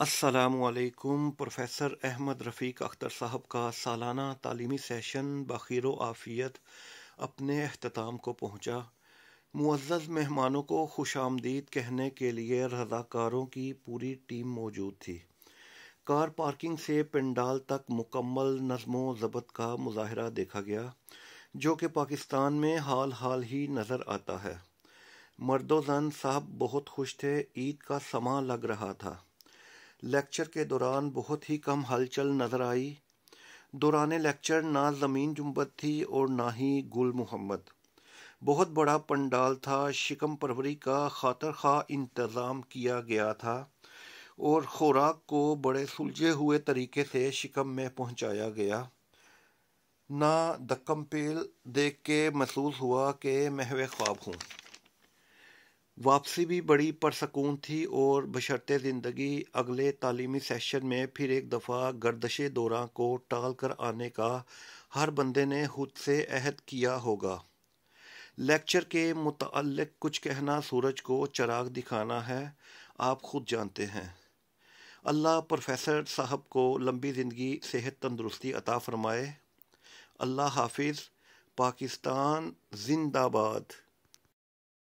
असलकुम प्रोफेसर अहमद रफ़ीक अख्तर साहब का सालाना तलीमी सेशन बखीर आफ़ियत अपने अख्ताम को पहुँचा मुआज़ मेहमानों को खुश आमदीद कहने के लिए रजाकारों की पूरी टीम मौजूद थी कार पार्किंग से पंडाल तक मुकम्मल नज़मो ज़बत का मुजाहरा देखा गया जो कि पाकिस्तान में हाल हाल ही नज़र आता है मर्दोजन साहब बहुत खुश थे ईद का समा लग रहा था लेक्चर के दौरान बहुत ही कम हलचल नज़र आई दौरान लेक्चर ना ज़मीन जुम्बत थी और ना ही गुल मोहम्मद बहुत बड़ा पंडाल था शिकम परवरी का खातर खा इंतज़ाम किया गया था और ख़ुराक को बड़े सुलझे हुए तरीके से शिकम में पहुंचाया गया ना दक्कम पेल देख के महसूस हुआ कि महव ख्वाब हूँ वापसी भी बड़ी परसकून थी और बशर्ते ज़िंदगी अगले तालीमी सेशन में फिर एक दफ़ा गर्दश दौरा को टाल कर आने का हर बंदे ने खुद से अहद किया होगा लेक्चर के मुतल कुछ कहना सूरज को चराग दिखाना है आप खुद जानते हैं अल्लाह प्रोफेसर साहब को लंबी ज़िंदगी सेहत तंदरुस्ती अता फरमाए अल्लाह हाफिज़ पाकिस्तान जिंदाबाद